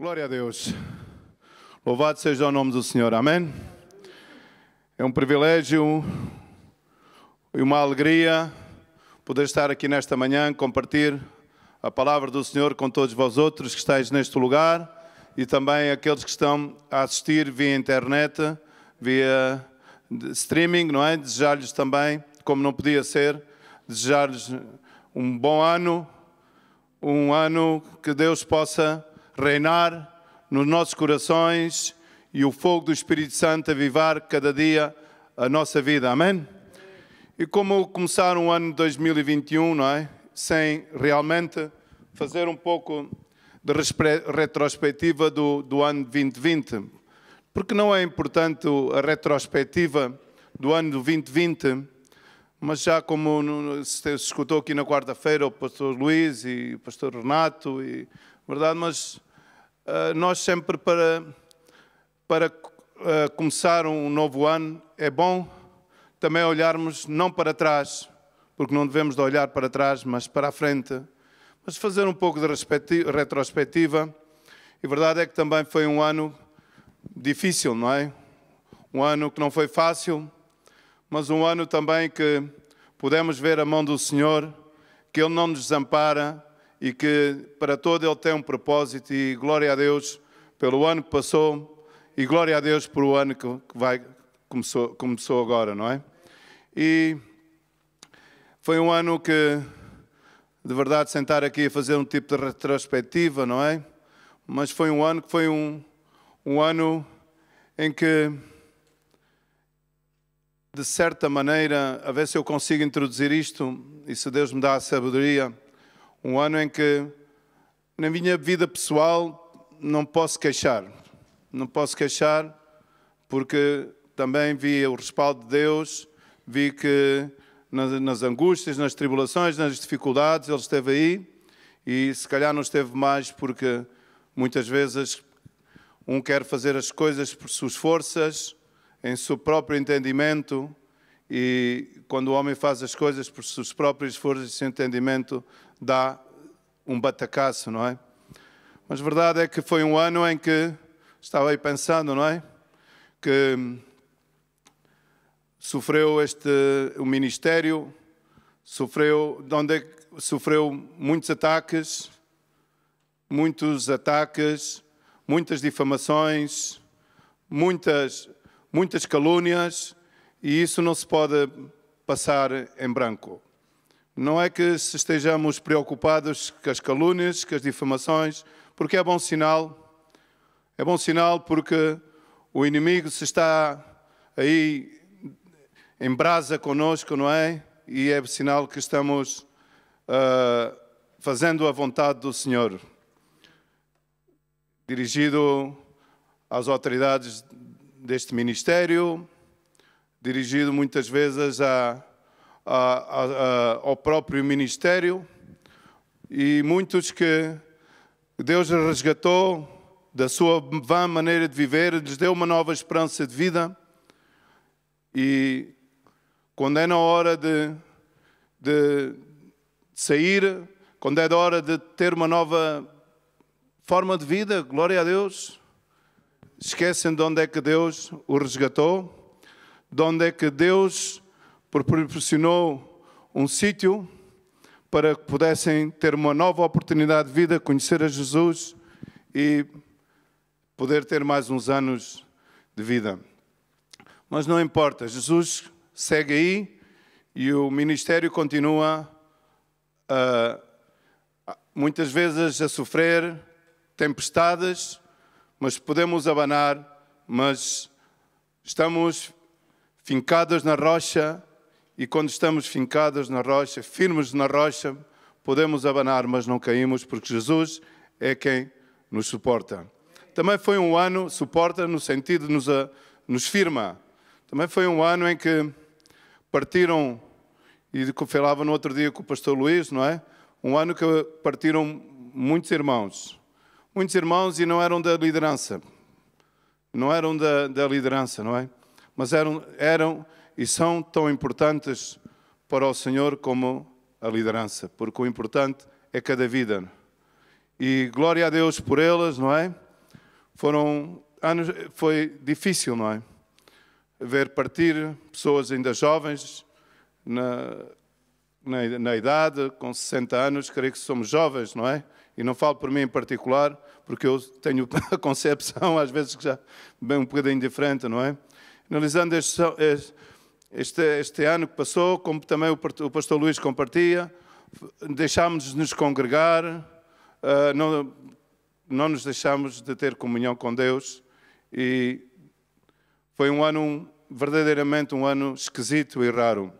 Glória a Deus. Louvado seja o nome do Senhor. Amém. É um privilégio e uma alegria poder estar aqui nesta manhã, compartilhar a palavra do Senhor com todos vós outros que estáis neste lugar e também aqueles que estão a assistir via internet, via streaming, não é? Desejar-lhes também, como não podia ser, desejar-lhes um bom ano, um ano que Deus possa reinar nos nossos corações e o fogo do Espírito Santo avivar cada dia a nossa vida. Amém? E como começar um ano de 2021, não é? Sem realmente fazer um pouco de retrospectiva do, do ano 2020. Porque não é importante a retrospectiva do ano 2020, mas já como se escutou aqui na quarta-feira o pastor Luiz e o pastor Renato, e, verdade, mas ah, nós sempre para, para ah, começar um novo ano é bom também olharmos não para trás, porque não devemos de olhar para trás, mas para a frente, mas fazer um pouco de retrospectiva. E a verdade é que também foi um ano difícil, não é? Um ano que não foi fácil, mas um ano também que pudemos ver a mão do Senhor, que Ele não nos desampara, e que para todo ele tem um propósito e glória a Deus pelo ano que passou e glória a Deus pelo ano que vai, começou, começou agora, não é? E foi um ano que, de verdade, sentar aqui a fazer um tipo de retrospectiva, não é? Mas foi um ano que foi um, um ano em que, de certa maneira, a ver se eu consigo introduzir isto e se Deus me dá a sabedoria, um ano em que, na minha vida pessoal, não posso queixar. Não posso queixar porque também vi o respaldo de Deus, vi que nas, angústias, nas tribulações, nas dificuldades, Ele esteve aí e se calhar não esteve mais porque muitas vezes um quer fazer as coisas por suas forças, em seu próprio entendimento, e quando o homem faz as coisas por suas próprias forças e entendimento, dá um batacaço, não é? Mas a verdade é que foi um ano em que estava aí pensando, não é? Que sofreu este o ministério, sofreu onde é sofreu muitos ataques, muitos ataques, muitas difamações, muitas muitas calúnias e isso não se pode passar em branco. Não é que estejamos preocupados com as calúnias, com as difamações, porque é bom sinal. É bom sinal porque o inimigo se está aí em brasa conosco, não é? E é sinal que estamos uh, fazendo a vontade do Senhor. Dirigido às autoridades deste ministério, dirigido muitas vezes a a, a, ao próprio ministério e muitos que Deus resgatou da sua vã maneira de viver, lhes deu uma nova esperança de vida. E quando é na hora de, de sair, quando é da hora de ter uma nova forma de vida, glória a Deus, esquecem de onde é que Deus o resgatou, de onde é que Deus proporcionou um sítio para que pudessem ter uma nova oportunidade de vida, conhecer a Jesus e poder ter mais uns anos de vida. Mas não importa, Jesus segue aí e o ministério continua a, ah, muitas vezes a sofrer tempestades, mas podemos abanar, mas estamos fincados na rocha e quando estamos fincados na rocha, firmes na rocha, podemos abanar, mas não caímos, porque Jesus é quem nos suporta. Também foi um ano, suporta no sentido de nos, eh, nos firma. Também foi um ano em que partiram, e falava no outro dia com o pastor Luís, não é? Um ano que partiram muitos irmãos. Muitos irmãos e não eram da liderança. Não eram da, da liderança, não é? Mas eram, eram e são tão importantes para o Senhor como a liderança, porque o importante é cada vida. E glória a Deus por elas, não é? Foram anos, foi difícil, não é? Ver partir pessoas ainda jovens, na, na, na, idade, com 60 anos, creio que somos jovens, não é? E não falo por mim em particular, porque eu tenho a concepção, às vezes, que já bem um bocadinho diferente, não é? Analisando estes este, este ano que passou, como também o pastor Luís compartia, deixámos de nos congregar, uh, não, não nos deixámos de ter comunhão com Deus e foi um ano verdadeiramente um ano esquisito e raro.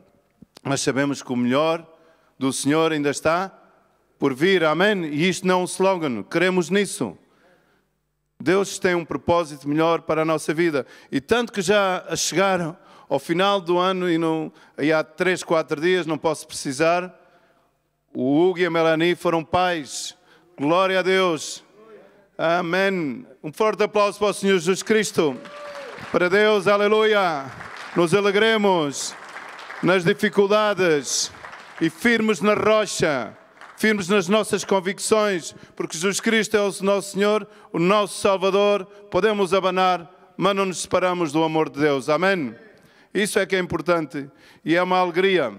Mas sabemos que o melhor do Senhor ainda está por vir, amém? E isto não é um slogan, queremos nisso. Deus tem um propósito melhor para a nossa vida. E tanto que já chegaram ao final do ano, e, não, e há três, quatro dias, não posso precisar, o Hugo e a Melanie foram pais. Glória a Deus. Amém. Um forte aplauso para o Senhor Jesus Cristo. Para Deus, aleluia. Nos alegremos nas dificuldades e firmes na rocha, firmes nas nossas convicções, porque Jesus Cristo é o nosso Senhor, o nosso Salvador. Podemos abanar, mas não nos separamos do amor de Deus. Amém. Isso é que é importante e é uma alegria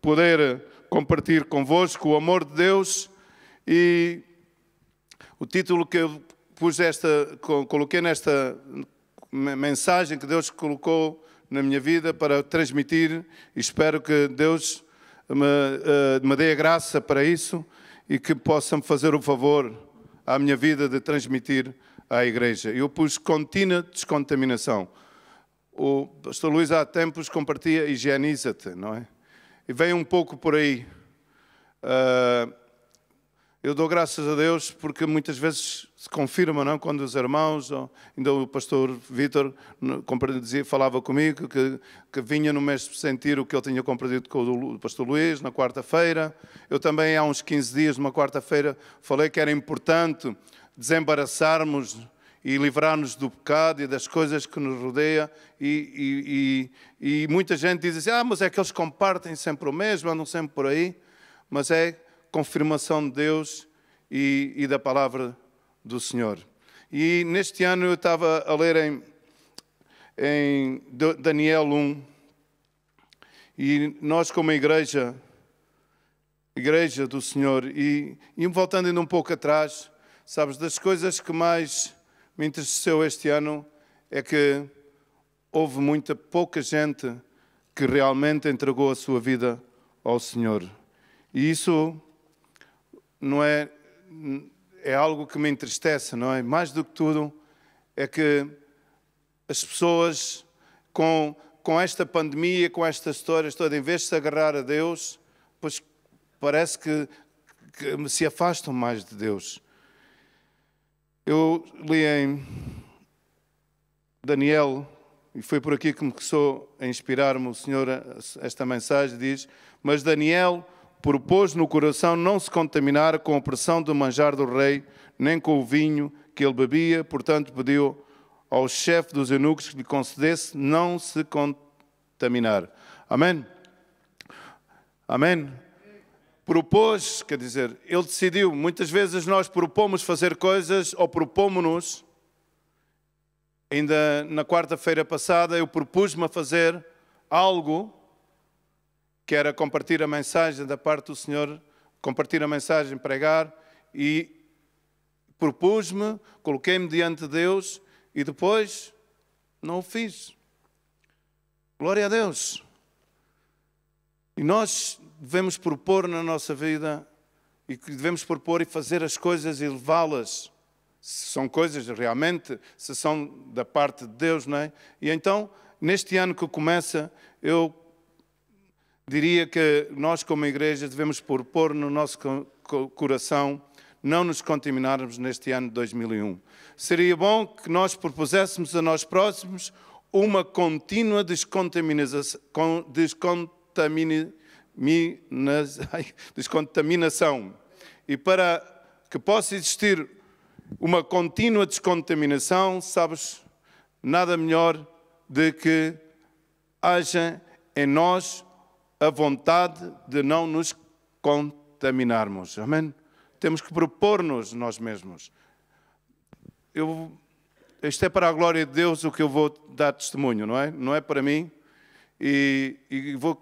poder compartilhar convosco o amor de Deus e o título que eu pus esta, coloquei nesta mensagem que Deus colocou na minha vida para transmitir. Espero que Deus me, eh, me dê a graça para isso e que possam fazer o favor à minha vida de transmitir à igreja. Eu pus contínua descontaminação o pastor Luís há tempos compartia higieniza-te, não é? E vem um pouco por aí. Uh, eu dou graças a Deus porque muitas vezes se confirma, não? É? Quando os irmãos, ou, ainda o pastor Vítor falava comigo que, que vinha no mês sentir o que eu tinha compreendido com o pastor Luís na quarta-feira. Eu também há uns 15 dias, numa quarta-feira, falei que era importante desembaraçarmos e livrar-nos do pecado e das coisas que nos rodeia. E, e, e, e, muita gente diz assim: ah, mas é que eles compartem sempre o mesmo, andam sempre por aí. Mas é confirmação de Deus e, e da palavra do Senhor. E neste ano eu estava a ler em, em Daniel 1, e nós, como igreja, igreja do Senhor, e, e voltando ainda um pouco atrás, sabes, das coisas que mais me entristeceu este ano é que houve muita pouca gente que realmente entregou a sua vida ao Senhor. E isso não é é algo que me entristece, não é? Mais do que tudo é que as pessoas com com esta pandemia, com estas histórias todas, em vez de se agarrar a Deus, pois parece que, que se afastam mais de Deus. Eu li em Daniel, e foi por aqui que me começou a inspirar-me o Senhor esta mensagem, diz, mas Daniel propôs no coração não se contaminar com a pressão do manjar do rei, nem com o vinho que ele bebia, portanto pediu ao chefe dos eunucos que lhe concedesse não se contaminar. Amém? Amém? propôs, quer dizer, ele decidiu. Muitas vezes nós propomos fazer coisas ou propomos-nos. Ainda na quarta-feira passada eu propus-me a fazer algo que era compartilhar a mensagem da parte do Senhor, compartilhar a mensagem, pregar e propus-me, coloquei-me diante de Deus e depois não o fiz. Glória a Deus. E nós devemos propor na nossa vida e que devemos propor e fazer as coisas e levá-las. Se são coisas realmente, se são da parte de Deus, não é? E então, neste ano que começa, eu diria que nós, como igreja, devemos propor no nosso coração não nos contaminarmos neste ano de 2001. Seria bom que nós propuséssemos a nós próximos uma contínua descontaminação descontamina descontaminação. E para que possa existir uma contínua descontaminação, sabes, nada melhor de que haja em nós a vontade de não nos contaminarmos. Amém? Temos que propor-nos nós mesmos. Eu, isto é para a glória de Deus o que eu vou dar testemunho, não é? Não é para mim, e, e vou,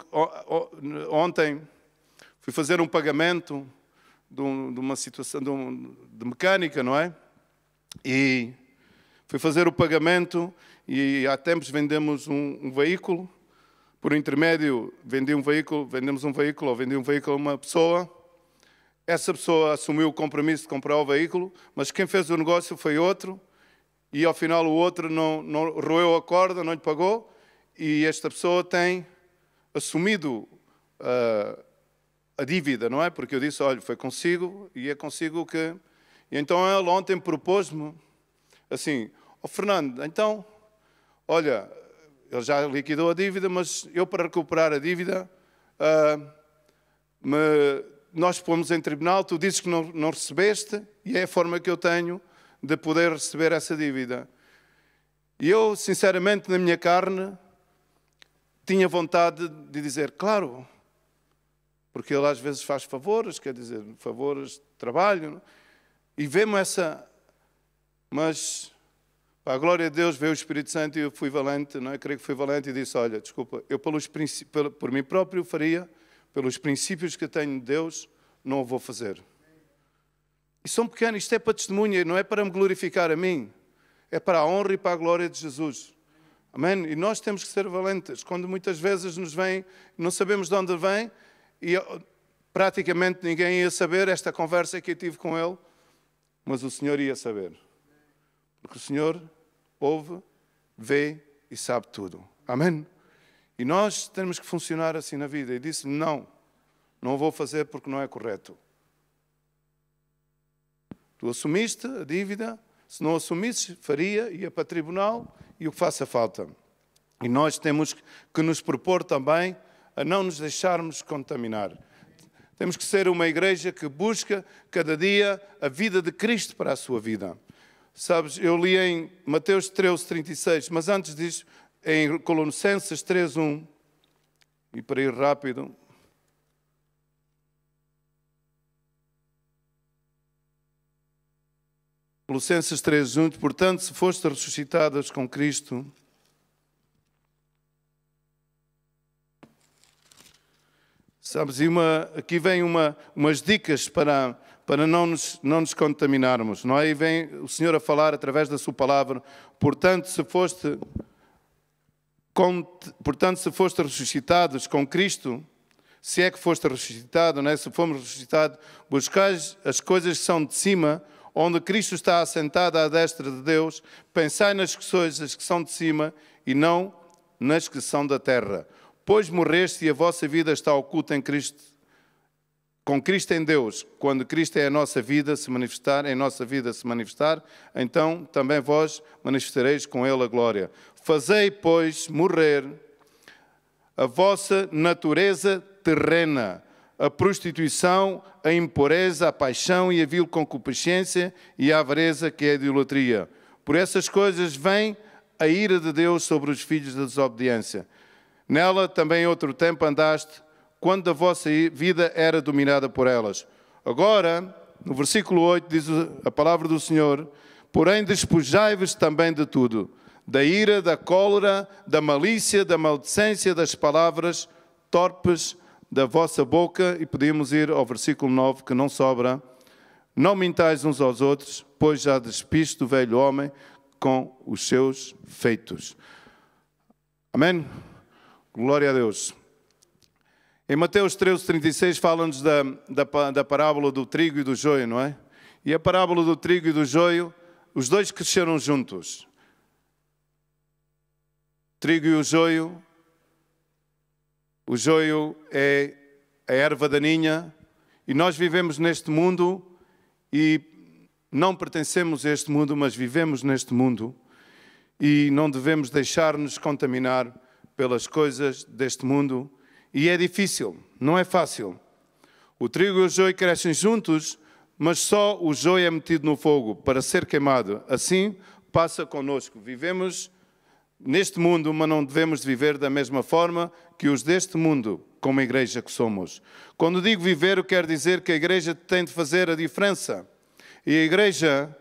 ontem fui fazer um pagamento de, uma situação de, um, de mecânica, não é? E fui fazer o pagamento e há tempos vendemos um, um, veículo. Por intermédio, vendi um veículo, vendemos um veículo ou vendi um veículo a uma pessoa. Essa pessoa assumiu o compromisso de comprar o veículo, mas quem fez o negócio foi outro. E ao final o outro não, não roeu a corda, não lhe pagou e esta pessoa tem assumido uh, a dívida, não é? Porque eu disse, olha, foi consigo e é consigo que... E então ela ontem propôs-me, assim, oh, Fernando, então, olha, ele já liquidou a dívida, mas eu para recuperar a dívida, uh, me, nós pomos em tribunal, tu dizes que não, não recebeste e é a forma que eu tenho de poder receber essa dívida. E eu, sinceramente, na minha carne, tinha vontade de dizer, claro, porque ele às vezes faz favores, quer dizer, favores, trabalho, não? É? e vemos essa. Mas, para a glória de Deus, veio o Espírito Santo e eu fui valente, não é? creio que fui valente e disse: Olha, desculpa, eu pelos por mim próprio faria, pelos princípios que tenho de Deus, não o vou fazer. E são pequenos, isto é para testemunha, não é para me glorificar a mim, é para a honra e para a glória de Jesus. Amém? E nós temos que ser valentes. Quando muitas vezes nos vem, não sabemos de onde vem, e praticamente ninguém ia saber esta conversa que eu tive com ele, mas o Senhor ia saber. Porque o Senhor ouve, vê e sabe tudo. Amém? E nós temos que funcionar assim na vida. E disse: Não, não vou fazer porque não é correto. Tu assumiste a dívida, se não assumisse, faria, ia para tribunal e o que faça falta. E nós temos que nos propor também a não nos deixarmos contaminar. Temos que ser uma igreja que busca cada dia a vida de Cristo para a sua vida. Sabes, eu li em Mateus 13, 36, mas antes disso, em Colossenses 3, 1, e para ir rápido, Colossenses 3:1, portanto, se foste ressuscitadas com Cristo, Sabes, e uma, aqui vem uma, umas dicas para, para não, nos, não nos contaminarmos, não é? E vem o Senhor a falar através da sua palavra. Portanto, se foste, com, portanto, se foste ressuscitados com Cristo, se é que foste ressuscitado, não é? se fomos ressuscitados, buscais as coisas que são de cima, onde Cristo está assentado à destra de Deus, pensai nas coisas que são de cima e não nas que são da terra. Pois morreste e a vossa vida está oculta em Cristo, com Cristo em Deus. Quando Cristo é a nossa vida se manifestar, em nossa vida se manifestar, então também vós manifestareis com Ele a glória. Fazei, pois, morrer a vossa natureza terrena a prostituição, a impureza, a paixão e a vil concupiscência e a avareza, que é a idolatria. Por essas coisas vem a ira de Deus sobre os filhos da desobediência. Nela também outro tempo andaste, quando a vossa vida era dominada por elas. Agora, no versículo 8, diz a palavra do Senhor: Porém, despojai-vos também de tudo, da ira, da cólera, da malícia, da maldecência, das palavras torpes da vossa boca, e podíamos ir ao versículo 9, que não sobra. Não mintais uns aos outros, pois já despiste o velho homem com os seus feitos. Amém? Glória a Deus. Em Mateus 13, 36, fala-nos da, da, da, parábola do trigo e do joio, não é? E a parábola do trigo e do joio, os dois cresceram juntos. O trigo e o joio o joio é a erva daninha e nós vivemos neste mundo e não pertencemos a este mundo, mas vivemos neste mundo e não devemos deixar-nos contaminar pelas coisas deste mundo. E é difícil, não é fácil. O trigo e o joio crescem juntos, mas só o joio é metido no fogo para ser queimado. Assim passa conosco. Vivemos neste mundo, mas não devemos viver da mesma forma que os deste mundo, como a igreja que somos. Quando digo viver, eu quero dizer que a igreja tem de fazer a diferença. E a igreja,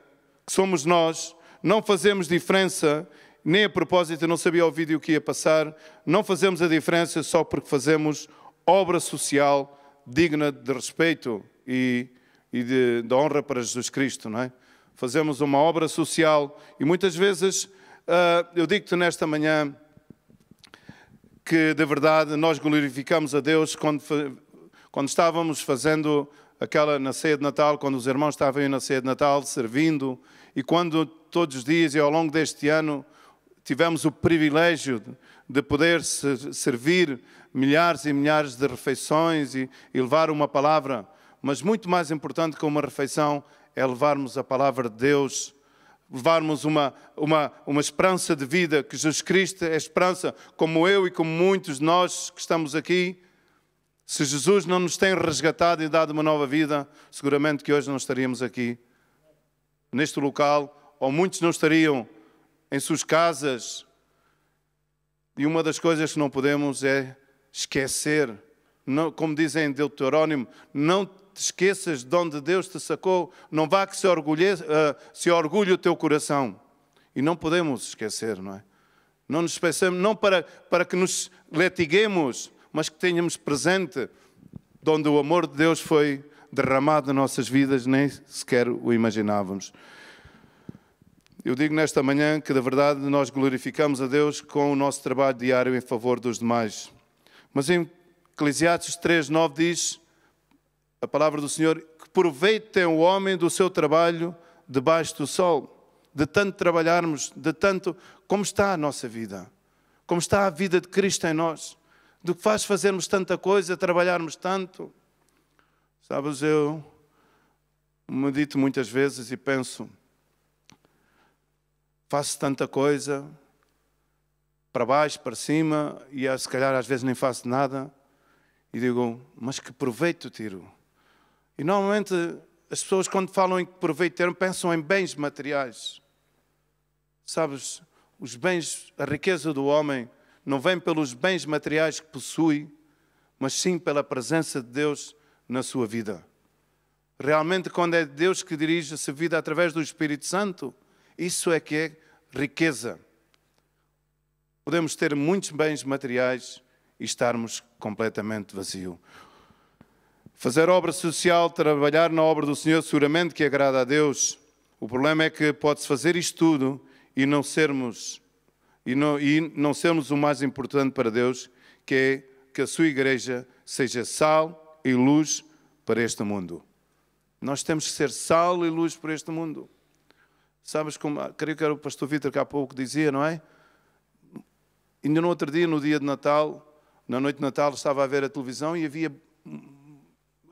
que somos nós, não fazemos diferença, nem a propósito, eu não sabia o vídeo que ia passar, não fazemos a diferença só porque fazemos obra social digna de respeito e, e de, de honra para Jesus Cristo, não é? Fazemos uma obra social e muitas vezes Uh, eu digo-te nesta manhã que, de verdade, nós glorificamos a Deus quando, quando estávamos fazendo aquela na ceia de Natal, quando os irmãos estavam aí na ceia de Natal, servindo, e quando todos os dias e ao longo deste ano tivemos o privilégio de poder servir milhares e milhares de refeições e, e levar uma palavra, mas muito mais importante que uma refeição é levarmos a palavra de Deus levarmos uma, uma, uma esperança de vida, que Jesus Cristo é esperança, como eu e como muitos de nós que estamos aqui, se Jesus não nos tem resgatado e dado uma nova vida, seguramente que hoje não estaríamos aqui, neste local, ou muitos não estariam em suas casas. E uma das coisas que não podemos é esquecer, não, como dizem em Deuteronômio, não te esqueças de onde Deus te sacou, não vá que se orgulhe, uh, se orgulhe o teu coração. E não podemos esquecer, não é? Não nos esquecemos, não para, para que nos letiguemos, mas que tenhamos presente de onde o amor de Deus foi derramado em nossas vidas, nem sequer o imaginávamos. Eu digo nesta manhã que, da verdade, nós glorificamos a Deus com o nosso trabalho diário em favor dos demais. Mas em Eclesiastes 3,9 diz: a palavra do Senhor, que proveito tem o homem do seu trabalho debaixo do sol, de tanto trabalharmos, de tanto como está a nossa vida, como está a vida de Cristo em nós, do que faz fazermos tanta coisa, trabalharmos tanto. Sabes, eu medito muitas vezes e penso, faço tanta coisa, para baixo, para cima, e se calhar às vezes nem faço nada, e digo, mas que proveito tiro e normalmente as pessoas, quando falam em proveito termo, pensam em bens materiais. Sabes, os bens, a riqueza do homem não vem pelos bens materiais que possui, mas sim pela presença de Deus na sua vida. Realmente, quando é Deus que dirige a sua vida através do Espírito Santo, isso é que é riqueza. Podemos ter muitos bens materiais e estarmos completamente vazios. Fazer obra social, trabalhar na obra do Senhor, seguramente que agrada a Deus. O problema é que pode-se fazer isto tudo e não sermos e não, e não sermos o mais importante para Deus, que é que a sua igreja seja sal e luz para este mundo. Nós temos que ser sal e luz para este mundo. Sabes como, creio que era o pastor Vítor que há pouco dizia, não é? Ainda no outro dia, no dia de Natal, na noite de Natal, estava a ver a televisão e havia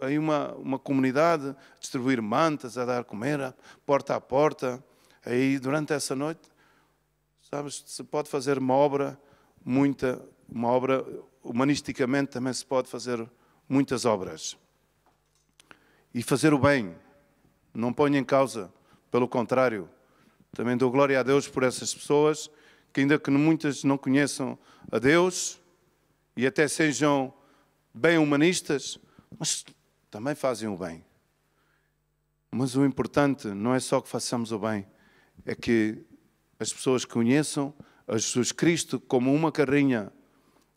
aí uma, uma comunidade a distribuir mantas, a dar comer, porta a porta. Aí durante essa noite, sabes, se pode fazer uma obra, muita, uma obra, humanisticamente também se pode fazer muitas obras. E fazer o bem, não ponho em causa, pelo contrário. Também dou glória a Deus por essas pessoas que, ainda que muitas não conheçam a Deus e até sejam bem humanistas, mas também fazem o bem. Mas o importante não é só que façamos o bem, é que as pessoas conheçam a Jesus Cristo como uma carrinha.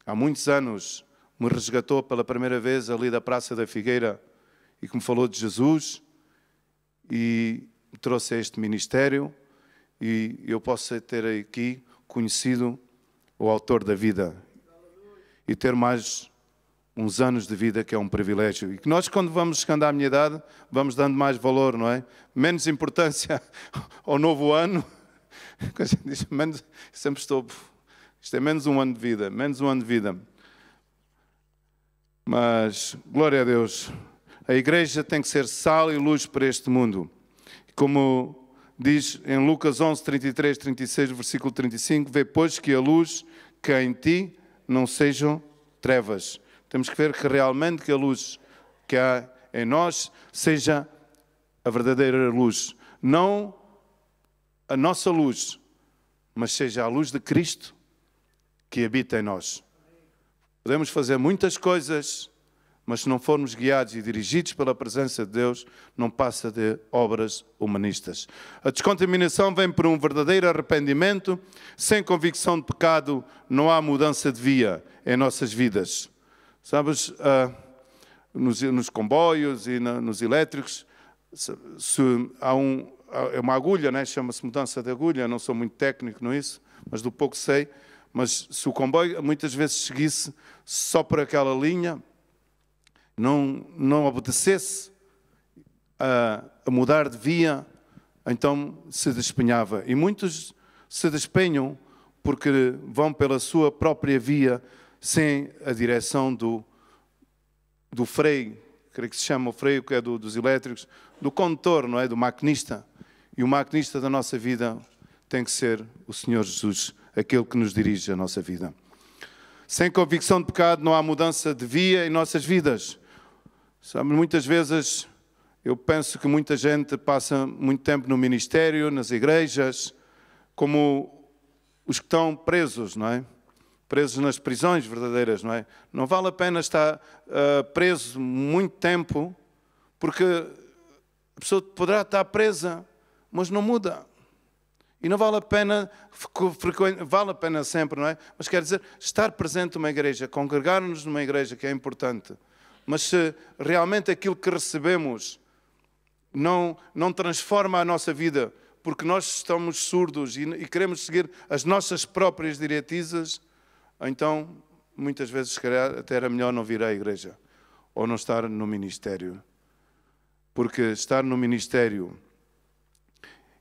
Há muitos anos me resgatou pela primeira vez ali da Praça da Figueira e que me falou de Jesus e trouxe a este ministério e eu posso ter aqui conhecido o autor da vida e ter mais uns anos de vida que é um privilégio. E que nós, quando vamos chegando à minha idade, vamos dando mais valor, não é? Menos importância ao novo ano. A gente diz, menos, sempre estou. Isto é menos um ano de vida, menos um ano de vida. Mas, glória a Deus, a igreja tem que ser sal e luz para este mundo. Como diz em Lucas 11, 33, 36, versículo 35, vê, pois, que a luz que há em ti não sejam trevas. Temos que ver que realmente que a luz que há em nós seja a verdadeira luz, não a nossa luz, mas seja a luz de Cristo que habita em nós. Podemos fazer muitas coisas, mas se não formos guiados e dirigidos pela presença de Deus, não passa de obras humanistas. A descontaminação vem por um verdadeiro arrependimento. Sem convicção de pecado, não há mudança de via em nossas vidas. Sabes, ah, nos, nos, comboios e na, nos elétricos, se, se há um, é uma agulha, né? chama-se mudança de agulha, não sou muito técnico nisso, mas do pouco sei, mas se o comboio muitas vezes seguisse só por aquela linha, não, não obedecesse a, a mudar de via, então se despenhava. E muitos se despenham porque vão pela sua própria via sem a direção do, do freio, creio que se chama o freio, que é do, dos elétricos, do condutor, não é? Do maquinista. E o maquinista da nossa vida tem que ser o Senhor Jesus, aquele que nos dirige a nossa vida. Sem convicção de pecado não há mudança de via em nossas vidas. Sabe, muitas vezes eu penso que muita gente passa muito tempo no ministério, nas igrejas, como os que estão presos, não é? presos nas prisões verdadeiras, não é? Não vale a pena estar uh, preso muito tempo, porque a pessoa poderá estar presa, mas não muda. E não vale a pena, vale a pena sempre, não é? Mas quer dizer, estar presente numa igreja, congregar-nos numa igreja, que é importante. Mas se realmente aquilo que recebemos não, não transforma a nossa vida, porque nós estamos surdos e, e queremos seguir as nossas próprias diretrizes, ou então, muitas vezes, se calhar, até era melhor não vir à igreja ou não estar no ministério. Porque estar no ministério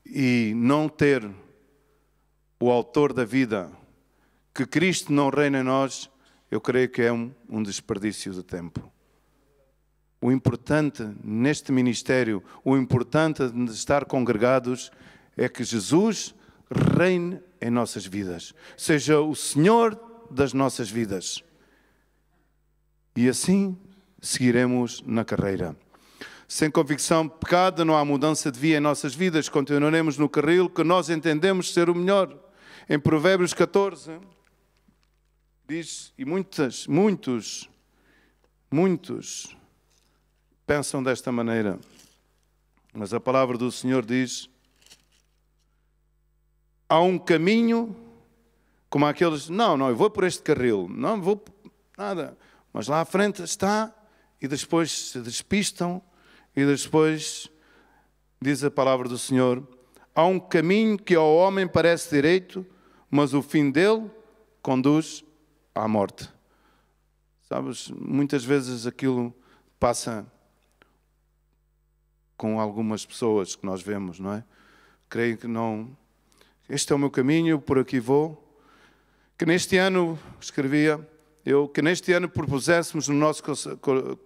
e não ter o autor da vida, que Cristo não reina em nós, eu creio que é um, um desperdício de tempo. O importante neste ministério, o importante de estar congregados, é que Jesus reine em nossas vidas. Seja o Senhor das nossas vidas. E assim seguiremos na carreira. Sem convicção de pecado, não há mudança de via em nossas vidas. Continuaremos no carril que nós entendemos ser o melhor. Em Provérbios 14, diz, e muitas, muitos, muitos pensam desta maneira. Mas a palavra do Senhor diz: há um caminho como aqueles, não, não, eu vou por este carril, não vou nada. Mas lá à frente está e depois se despistam e depois diz a palavra do Senhor: há um caminho que ao homem parece direito, mas o fim dele conduz à morte. Sabes, muitas vezes aquilo passa com algumas pessoas que nós vemos, não é? Creio que não. Este é o meu caminho, por aqui vou que neste ano, escrevia eu, que neste ano propuséssemos no nosso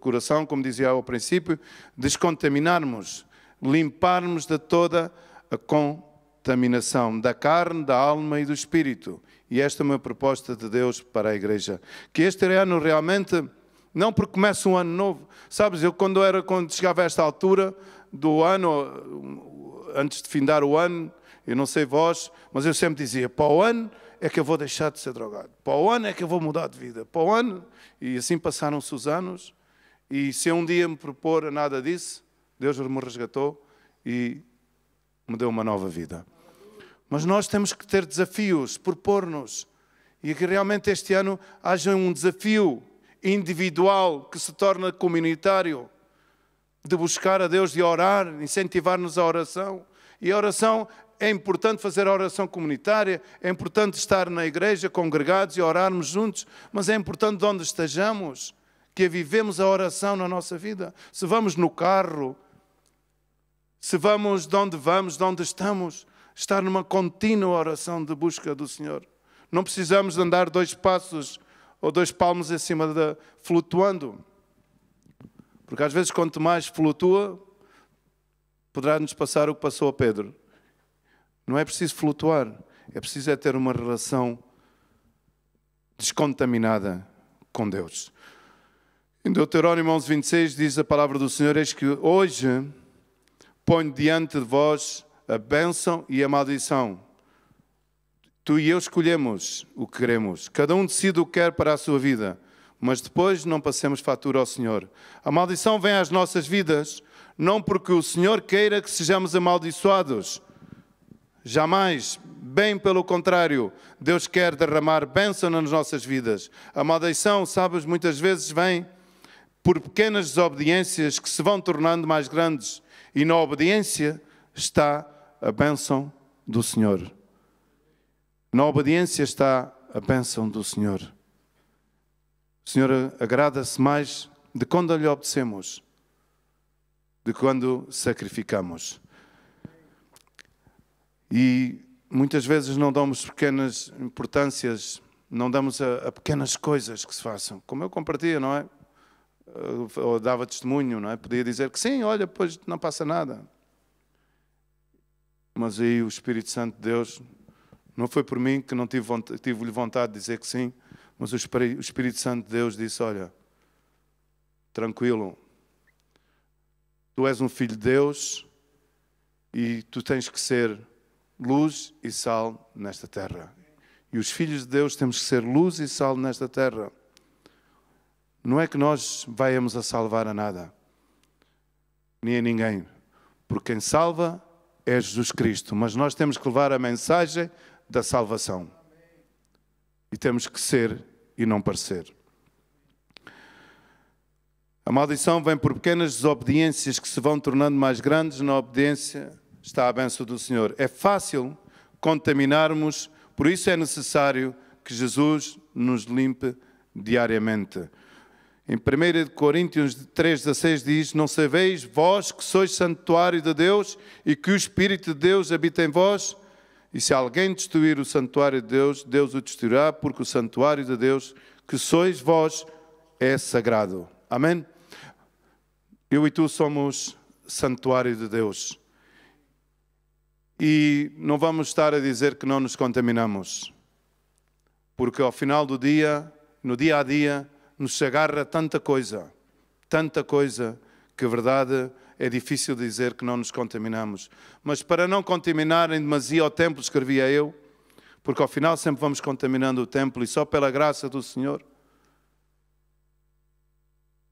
coração, como dizia ao princípio, descontaminarmos, limparmos de toda a contaminação da carne, da alma e do espírito. E esta é uma proposta de Deus para a Igreja. Que este ano realmente, não porque comece um ano novo, sabes, eu quando era, quando chegava a esta altura do ano, antes de findar o ano, eu não sei vós, mas eu sempre dizia, para o ano é que eu vou deixar de ser drogado, para o ano é que eu vou mudar de vida, para o ano. E assim passaram-se os anos, e se eu um dia me propor a nada disso, Deus me resgatou e me deu uma nova vida. Mas nós temos que ter desafios, propor-nos, e que realmente este ano haja um desafio individual que se torna comunitário, de buscar a Deus, de orar, incentivar-nos à oração. E a oração é importante fazer a oração comunitária, é importante estar na igreja congregados e orarmos juntos, mas é importante de onde estejamos que vivemos a oração na nossa vida. Se vamos no carro, se vamos de onde vamos, de onde estamos, estar numa contínua oração de busca do Senhor. Não precisamos andar dois passos ou dois palmos acima da flutuando. Porque às vezes quanto mais flutua, poderá nos passar o que passou a Pedro. Não é preciso flutuar, é preciso é ter uma relação descontaminada com Deus. Em Deuteronômio 11, 26 diz a palavra do Senhor: Eis que hoje ponho diante de vós a bênção e a maldição. Tu e eu escolhemos o que queremos. Cada um decide o que quer para a sua vida. Mas depois não passemos fatura ao Senhor. A maldição vem às nossas vidas, não porque o Senhor queira que sejamos amaldiçoados, Jamais, bem pelo contrário, Deus quer derramar bênção nas nossas vidas. A maldição, sabes, muitas vezes vem por pequenas desobediências que se vão tornando mais grandes, e na obediência está a bênção do Senhor. Na obediência está a bênção do Senhor. O Senhor agrada-se mais de quando lhe obedecemos, de quando sacrificamos. E muitas vezes não damos pequenas importâncias, não damos a, a pequenas coisas que se façam. Como eu compartilho, não é? Eh, ou dava testemunho, não é? Podia dizer que sim, olha, pois não passa nada. Mas aí o Espírito Santo de Deus, não foi por mim que não tive-lhe vontade, tive vontade de dizer que sim, mas o Espírito Santo de Deus disse: Olha, tranquilo, tu és um filho de Deus e tu tens que ser luz e sal nesta terra. E os filhos de Deus temos que ser luz e sal nesta terra. Não é que nós vaiamos a salvar a nada, nem a ninguém, porque quem salva é Jesus Cristo, mas nós temos que levar a mensagem da salvação. E temos que ser e não parecer. A maldição vem por pequenas desobediências que se vão tornando mais grandes na obediência está a benção do Senhor. É fácil contaminarmos, por isso é necessário que Jesus nos limpe diariamente. Em 1 Coríntios 3,16 diz: Não sabeis vós que sois santuário de Deus e que o Espírito de Deus habita em vós? E se alguém destruir o santuário de Deus, Deus o destruirá, porque o santuário de Deus, que sois vós, é sagrado. Amém? Eu e tu somos santuário de Deus. E não vamos estar a dizer que não nos contaminamos, porque ao final do dia, no dia a dia, nos agarra tanta coisa, tanta coisa, que a verdade é difícil dizer que não nos contaminamos. Mas para não contaminar em demasia o templo, escrevia eu, porque ao final sempre vamos contaminando o templo e só pela graça do Senhor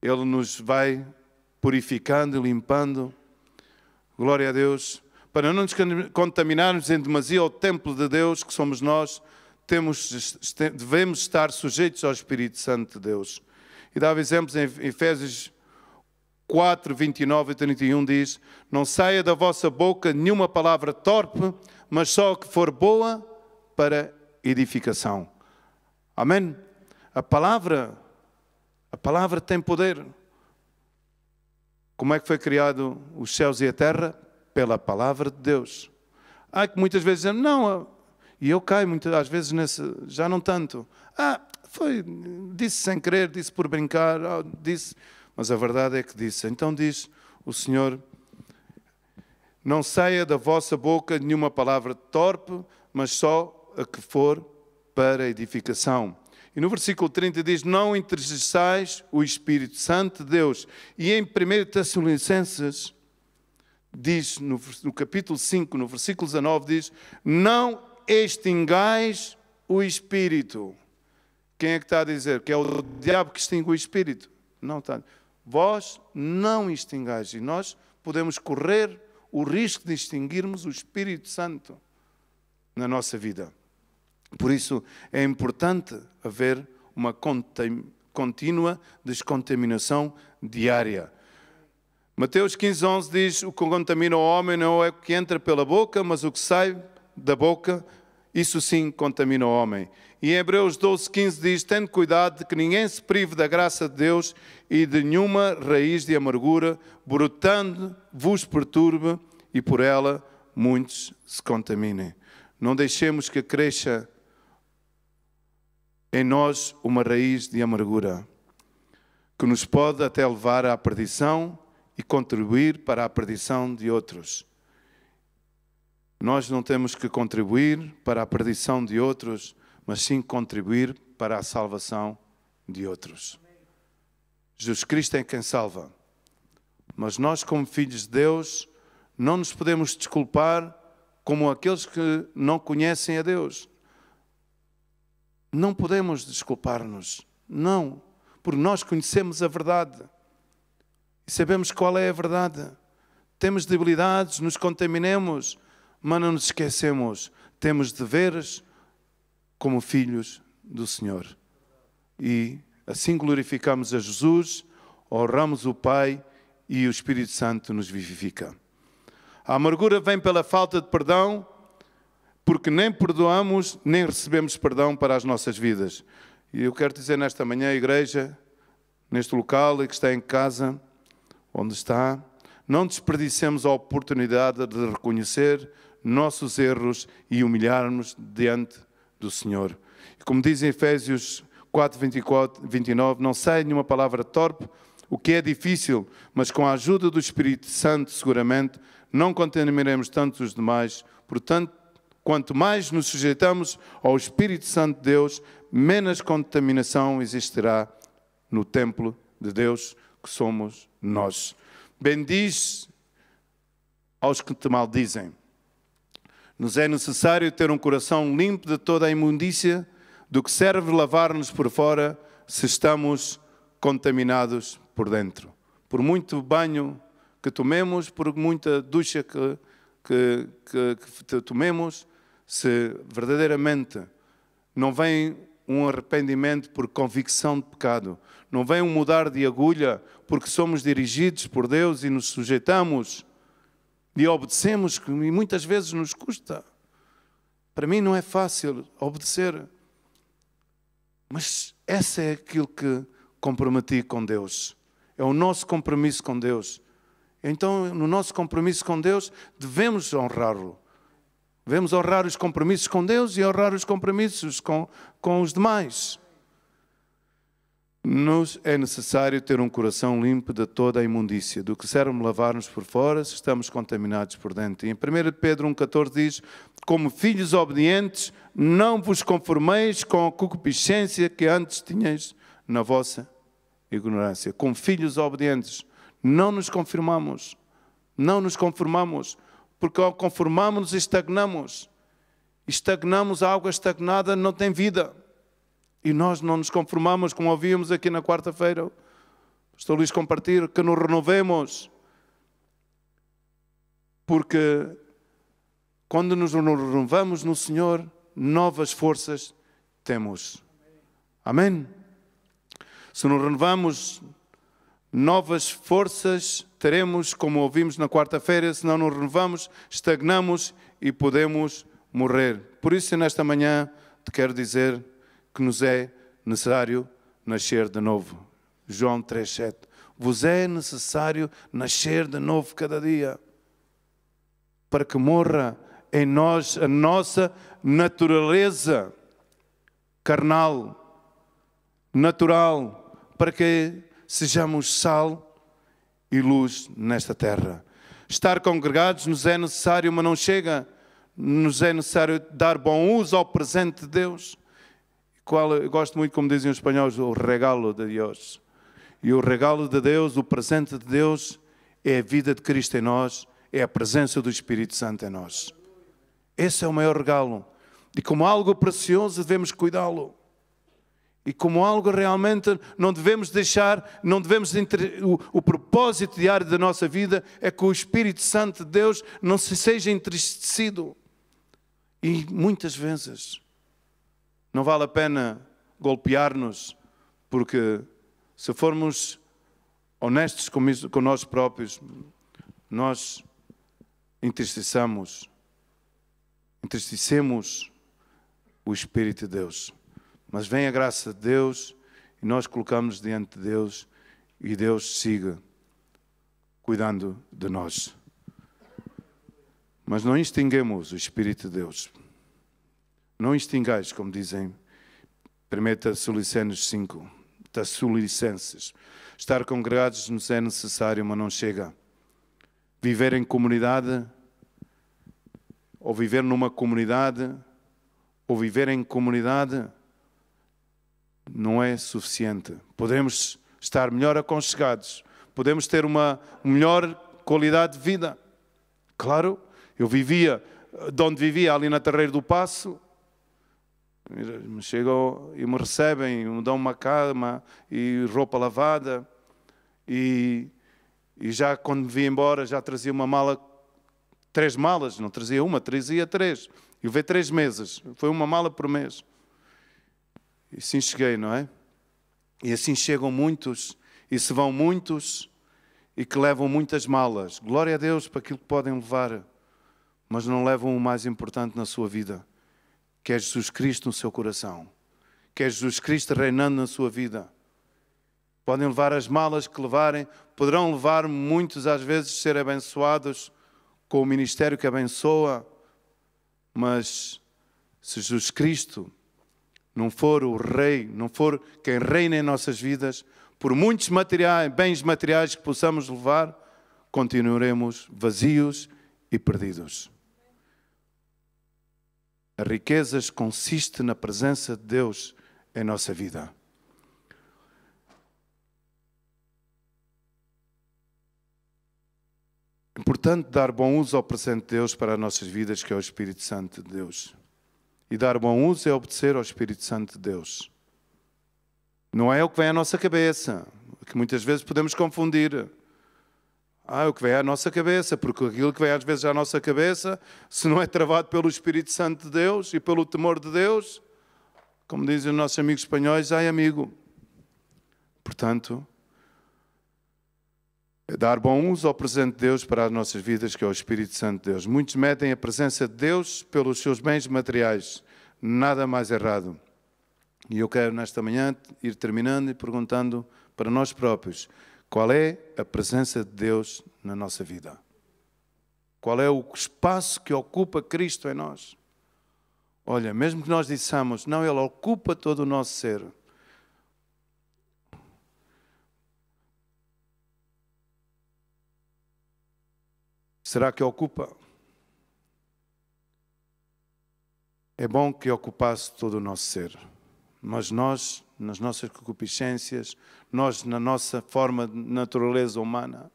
Ele nos vai purificando e limpando. Glória a Deus para não nos contaminarmos em demasia ao templo de Deus que somos nós, temos, devemos estar sujeitos ao Espírito Santo de Deus. E dava exemplos em Efésios 4, 29 e 31 diz: Não saia da vossa boca nenhuma palavra torpe, mas só que for boa para edificação. Amém? A palavra, a palavra tem poder. Como é que foi criado os céus e a terra? pela palavra de Deus. Há que muitas vezes dizem, não, e eu caio muitas às vezes nesse, já não tanto. Ah, foi, disse sem querer, disse por brincar, ah, disse, mas a verdade é que disse. Então diz o Senhor, não saia da vossa boca nenhuma palavra torpe, mas só a que for para edificação. E no versículo 30 diz: Não entristeçais o Espírito Santo de Deus. E em 1 Tessalonicenses diz no, no capítulo 5, no versículo 19, diz: Não extingais o espírito. Quem é que está a dizer? Que é o diabo que extingue o espírito. Não está. Vós não extingais. E nós podemos correr o risco de extinguirmos o Espírito Santo na nossa vida. Por isso é importante haver uma contínua descontaminação diária. Mateus 15, 11 diz: O que contamina o homem não é o que entra pela boca, mas o que sai da boca, isso sim contamina o homem. E em Hebreus 12, 15 diz: Tendo cuidado de que ninguém se prive da graça de Deus e de nenhuma raiz de amargura, brotando vos perturbe e por ela muitos se contaminem. Não deixemos que cresça em nós uma raiz de amargura que nos pode até levar à perdição e contribuir para a perdição de outros. Nós não temos que contribuir para a perdição de outros, mas sim contribuir para a salvação de outros. Jesus Cristo é quem salva. Mas nós, como filhos de Deus, não nos podemos desculpar como aqueles que não conhecem a Deus. Não podemos desculpar-nos, não, porque nós conhecemos a verdade sabemos qual é a verdade. Temos debilidades, nos contaminemos, mas não nos esquecemos. Temos deveres como filhos do Senhor. E assim glorificamos a Jesus, honramos o Pai e o Espírito Santo nos vivifica. A amargura vem pela falta de perdão, porque nem perdoamos nem recebemos perdão para as nossas vidas. E eu quero dizer nesta manhã, igreja, neste local e que está em casa, onde está, não desperdicemos a oportunidade de reconhecer nossos erros e humilharmos diante do Senhor. E como diz em Efésios 4, 24, 29, não sai nenhuma palavra torpe, o que é difícil, mas com a ajuda do Espírito Santo, seguramente, não contaminaremos tanto os demais. Portanto, quanto mais nos sujeitamos ao Espírito Santo de Deus, menos contaminação existirá no templo de Deus que somos nós. Bendiz aos que te maldizem. Nos é necessário ter um coração limpo de toda a imundícia, do que serve lavar-nos por fora se estamos contaminados por dentro. Por muito banho que tomemos, por muita ducha que, que, que, que tomemos, se verdadeiramente não vem um arrependimento por convicção de pecado, não venham mudar de agulha, porque somos dirigidos por Deus e nos sujeitamos e obedecemos, que muitas vezes nos custa. Para mim não é fácil obedecer, mas essa é aquilo que comprometi com Deus. É o nosso compromisso com Deus. Então, no nosso compromisso com Deus, devemos honrá-lo. Devemos honrar os compromissos com Deus e honrar os compromissos com, com os demais. Nos é necessário ter um coração limpo de toda a imundícia. Do que serve lavar-nos por fora se estamos contaminados por dentro? E em 1 Pedro 1,14 diz: Como filhos obedientes, não vos conformeis com a concupiscência que antes tinhais na vossa ignorância. Como filhos obedientes, não nos conformamos Não nos conformamos. Porque ao conformarmos, estagnamos. Estagnamos, a água estagnada não tem vida. E nós não nos conformamos, como ouvimos aqui na quarta-feira, estou lhes compartilhar, que nos renovemos. Porque quando nos renovamos no Senhor, novas forças temos. Amém? Se nos renovamos, novas forças teremos, como ouvimos na quarta-feira, se não nos renovamos, estagnamos e podemos morrer. Por isso, nesta manhã, te quero dizer que nos é necessário nascer de novo. João 3,7. Vos é necessário nascer de novo cada dia, para que morra em nós a nossa natureza carnal, natural, para que sejamos sal e luz nesta terra. Estar congregados nos é necessário, mas não chega. Nos é necessário dar bom uso ao presente de Deus qual eu gosto muito, como dizem os espanhóis, o regalo de Deus. E o regalo de Deus, o presente de Deus, é a vida de Cristo em nós, é a presença do Espírito Santo em nós. Esse é o maior regalo. E como algo precioso, devemos cuidá-lo. E como algo realmente não devemos deixar, não devemos. O, o, propósito diário da nossa vida é que o Espírito Santo de Deus não se seja entristecido. E muitas vezes não vale a pena golpear-nos, porque se formos honestos com, com nós próprios, nós entristeçamos, entristecemos o Espírito de Deus. Mas vem a graça de Deus e nós colocamos diante de Deus e Deus siga cuidando de nós. Mas não extinguemos o Espírito de Deus. Não extingais, como dizem 1 Tassolicenses 5, Tassolicenses. Estar congregados nos é necessário, mas não chega. Viver em comunidade, ou viver numa comunidade, ou viver em comunidade, não é suficiente. Podemos estar melhor aconchegados, podemos ter uma melhor qualidade de vida. Claro, eu vivia de onde vivia, ali na Terreira do Passo, Chegam e me recebem, me dão uma cama e roupa lavada. E, e já quando me vi embora, já trazia uma mala, três malas, não trazia uma, trazia três. E levei três meses, foi uma mala por mês. E assim cheguei, não é? E assim chegam muitos, e se vão muitos, e que levam muitas malas. Glória a Deus para aquilo que podem levar, mas não levam o mais importante na sua vida. Quer Jesus Cristo no seu coração. Quer Jesus Cristo reinando na sua vida. Podem levar as malas que levarem, poderão levar muitos, às vezes, ser abençoados com o ministério que abençoa, mas se Jesus Cristo não for o Rei, não for quem reina em nossas vidas, por muitos materiais, bens materiais que possamos levar, continuaremos vazios e perdidos. A riquezas consiste na presença de Deus em nossa vida. Importante dar bom uso ao presente de Deus para as nossas vidas, que é o Espírito Santo de Deus. E dar bom uso é obedecer ao Espírito Santo de Deus. Não é o que vem à nossa cabeça, que muitas vezes podemos confundir. Ah, é o que vem à nossa cabeça, porque aquilo que vem às vezes à nossa cabeça, se não é travado pelo Espírito Santo de Deus e pelo temor de Deus, como dizem os nossos amigos espanhóis, ai amigo. Portanto, é dar bom uso ao presente de Deus para as nossas vidas, que é o Espírito Santo de Deus. Muitos medem a presença de Deus pelos seus bens materiais. Nada mais errado. E eu quero, nesta manhã, ir terminando e perguntando para nós próprios. Qual é a presença de Deus na nossa vida? Qual é o espaço que ocupa Cristo em nós? Olha, mesmo que nós dissamos, não, Ele ocupa todo o nosso ser. Será que ocupa? É bom que ocupasse todo o nosso ser, mas nós nas nossas concupiscências, nós na nossa forma de natureza humana.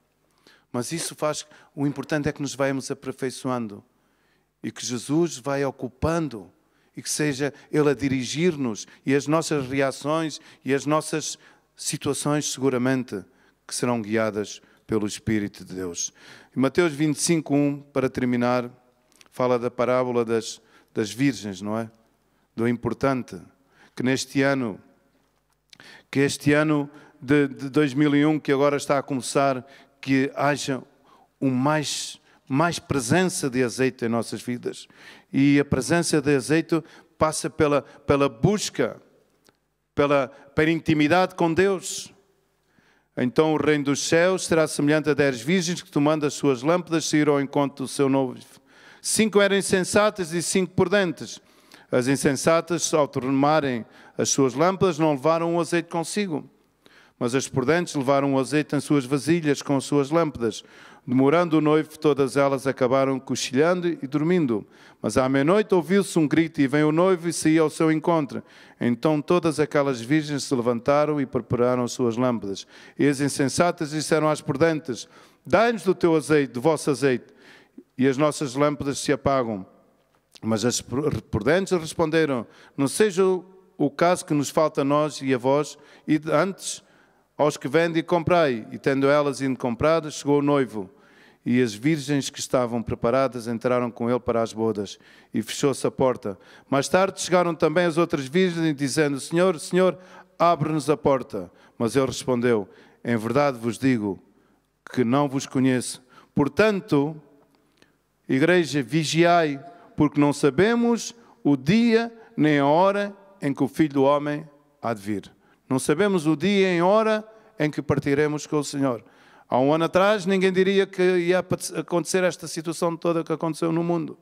Mas isso faz. O importante é que nos vamos aperfeiçoando e que Jesus vai ocupando e que seja Ele a dirigir-nos e as nossas reações e as nossas situações, seguramente, que serão guiadas pelo Espírito de Deus. Em Mateus 25, 1, para terminar, fala da parábola das, das virgens, não é? Do importante que neste ano que este ano de, de 2001, que agora está a começar, que haja um mais, mais presença de azeite em nossas vidas. E a presença de azeite passa pela, pela busca, pela, pela intimidade com Deus. Então o reino dos céus será semelhante a dez virgens que, tomando as suas lâmpadas, saíram ao encontro do seu novo Cinco eram insensatas e cinco prudentes. As insensatas, ao tornarem as suas lâmpadas, não levaram o azeite consigo. Mas as prudentes levaram o azeite em suas vasilhas com as suas lâmpadas. Demorando o noivo, todas elas acabaram cochilhando e dormindo. Mas à meia-noite ouviu-se um grito e veio o noivo e saiu ao seu encontro. Então todas aquelas virgens se levantaram e prepararam as suas lâmpadas. E as insensatas disseram às prudentes: Dai-nos do teu azeite, do vosso azeite, e as nossas lâmpadas se apagam. Mas as prudentes responderam: Não seja o caso que nos falta a nós e a vós, e antes aos que vendem e comprai. E tendo elas indo compradas chegou o noivo. E as virgens que estavam preparadas entraram com ele para as bodas, e fechou-se a porta. Mais tarde chegaram também as outras virgens, dizendo: Senhor, Senhor, abre-nos a porta. Mas ele respondeu: Em verdade vos digo que não vos conheço. Portanto, igreja, vigiai, porque não sabemos o dia nem a hora em que o Filho do Homem há de vir. Não sabemos o dia e a hora em que partiremos com o Senhor. Há um ano atrás, ninguém diria que ia acontecer esta situação toda que aconteceu no mundo.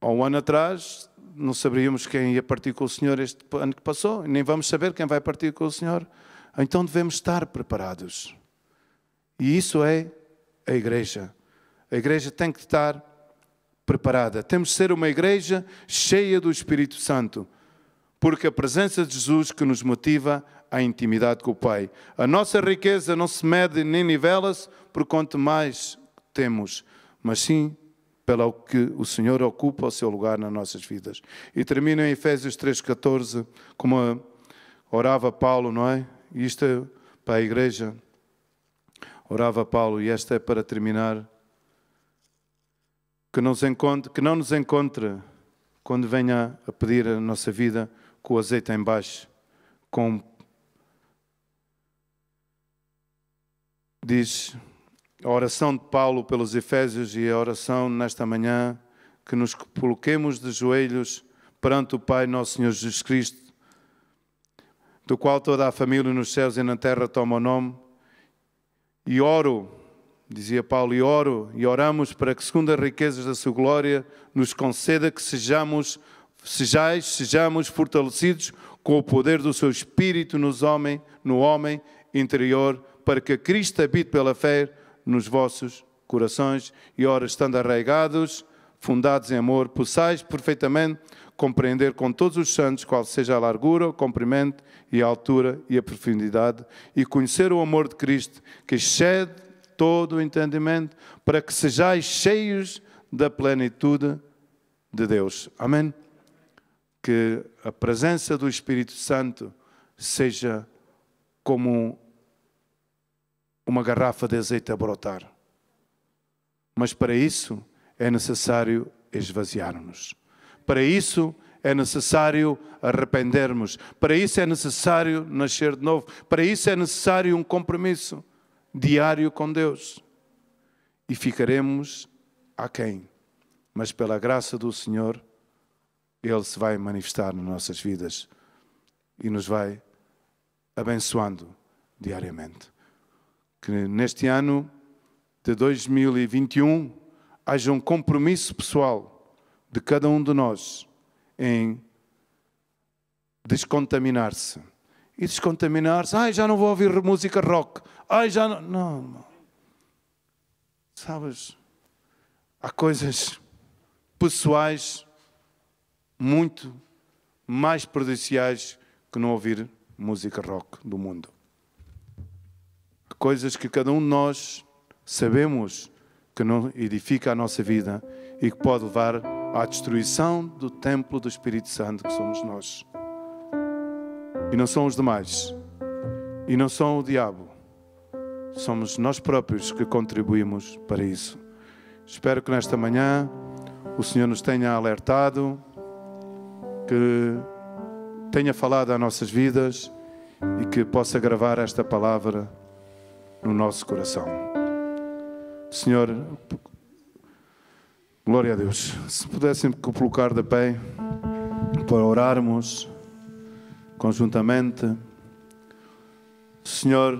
Há um ano atrás, não saberíamos quem ia partir com o Senhor este ano que passou, nem vamos saber quem vai partir com o Senhor. Então devemos estar preparados. E isso é a Igreja. A igreja tem que estar preparada. Temos de ser uma igreja cheia do Espírito Santo, porque a presença de Jesus que nos motiva à intimidade com o Pai. A nossa riqueza não se mede nem nivela-se por quanto mais temos, mas sim pelo que o Senhor ocupa o seu lugar nas nossas vidas. E termino em Efésios 3,14, como orava Paulo, não é? E isto é para a igreja. Orava Paulo, e esta é para terminar que, nos encontre, que não nos encontre quando venha a pedir a nossa vida com o azeite em baixo, com diz a oração de Paulo pelos Efésios e a oração nesta manhã que nos coloquemos de joelhos perante o Pai nosso Senhor Jesus Cristo, do qual toda a família nos céus e na terra toma o nome, e oro Dizia Paulo, e oro e oramos para que, segundo as riquezas da sua glória, nos conceda que sejamos, sejais, sejamos fortalecidos com o poder do seu Espírito nos homem, no homem interior, para que Cristo habite pela fé nos vossos corações e, ora, estando arraigados, fundados em amor, possais perfeitamente compreender com todos os santos qual seja a largura, o comprimento e a altura e a profundidade, e conhecer o amor de Cristo que excede todo o entendimento, para que sejais cheios da plenitude de Deus. Amém? Que a presença do Espírito Santo seja como uma garrafa de azeite a brotar. Mas para isso é necessário esvaziar-nos. Para isso é necessário arrependermos. Para isso é necessário nascer de novo. Para isso é necessário um compromisso diário com Deus. E ficaremos a quem? Mas pela graça do Senhor, Ele se vai manifestar nas nossas vidas e nos vai abençoando diariamente. Que neste ano de 2021 haja um compromisso pessoal de cada um de nós em descontaminar-se. E descontaminar-se, ah, já não vou ouvir música rock, ai, já não. Não, irmão. Sabes, há coisas pessoais muito mais prejudiciais que não ouvir música rock do mundo. Coisas que cada um de nós sabemos que não edifica a nossa vida e que pode levar à destruição do templo do Espírito Santo que somos nós. E não são os demais. E não são o diabo somos nós próprios que contribuímos para isso. Espero que nesta manhã o Senhor nos tenha alertado, que tenha falado às nossas vidas e que possa gravar esta palavra no nosso coração. Senhor, glória a Deus. Se pudessem colocar de pé para orarmos conjuntamente. Senhor,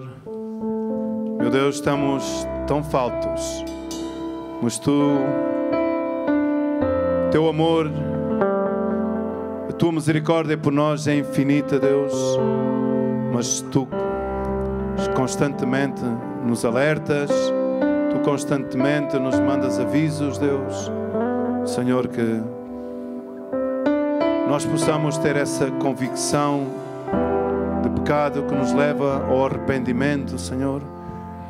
meu Deus, estamos tão faltos, mas tu, teu amor, a tua misericórdia por nós é infinita, Deus, mas tu constantemente nos alertas, tu constantemente nos mandas avisos, Deus, Senhor, que nós possamos ter essa convicção de pecado que nos leva ao arrependimento, Senhor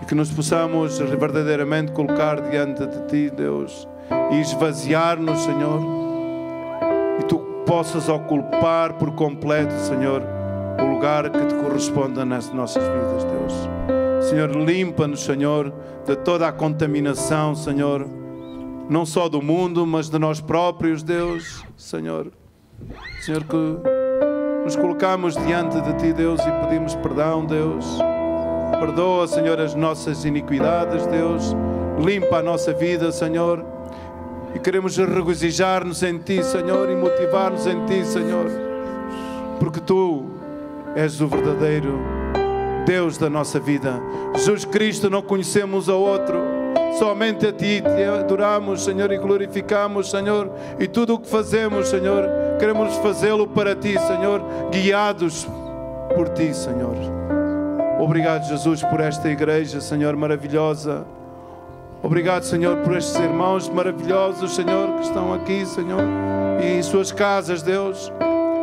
e que nos possamos verdadeiramente colocar diante de Ti, Deus, e esvaziar-nos, Senhor, e Tu possas ocupar por completo, Senhor, o lugar que te corresponda nas nossas vidas, Deus. Senhor, limpa-nos, Senhor, de toda a contaminação, Senhor, não só do mundo, mas de nós próprios, Deus, Senhor. Senhor, que nos colocamos diante de Ti, Deus, e pedimos perdão, Deus Perdoa, Senhor, as nossas iniquidades, Deus. Limpa a nossa vida, Senhor. E queremos regozijar-nos em Ti, Senhor, e motivar-nos em Ti, Senhor. Porque Tu és o verdadeiro Deus da nossa vida. Jesus Cristo, não conhecemos a outro. Somente a Ti te adoramos, Senhor, e glorificamos, Senhor. E tudo o que fazemos, Senhor, queremos fazê-lo para Ti, Senhor, guiados por Ti, Senhor. Obrigado, Jesus, por esta igreja, Senhor, maravilhosa. Obrigado, Senhor, por estes irmãos maravilhosos, Senhor, que estão aqui, Senhor, e em suas casas, Deus.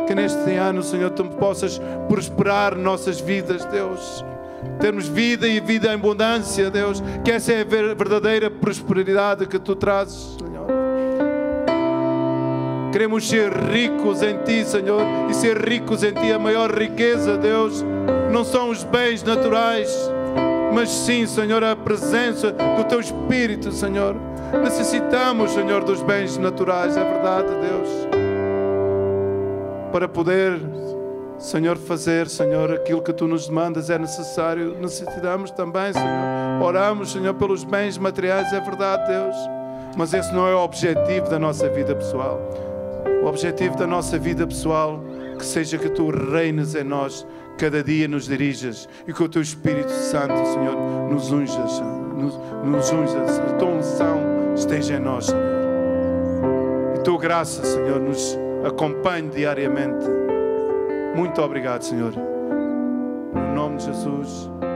Que neste ano, Senhor, tu possas prosperar nossas vidas, Deus. Termos vida e vida em abundância, Deus. Que essa é a verdadeira prosperidade que tu trazes, Senhor. Queremos ser ricos em ti, Senhor, e ser ricos em ti é a maior riqueza, Deus não são os bens naturais, mas sim, Senhor, a presença do Teu Espírito, Senhor. Necessitamos, Senhor, dos bens naturais, é verdade, Deus, para poder, Senhor, fazer, Senhor, aquilo que Tu nos demandas é necessário. Necessitamos também, Senhor, oramos, Senhor, pelos bens materiais, é verdade, Deus, mas esse não é o objetivo da nossa vida pessoal. O objetivo da nossa vida pessoal, que seja que Tu reines em nós cada dia nos dirijas e com o teu Espírito Santo, Senhor, nos unjas, nos, nos unjas, a tua unção esteja em nós, Senhor. E tua graça, Senhor, nos acompanhe diariamente. Muito obrigado, Senhor. No nome de Jesus.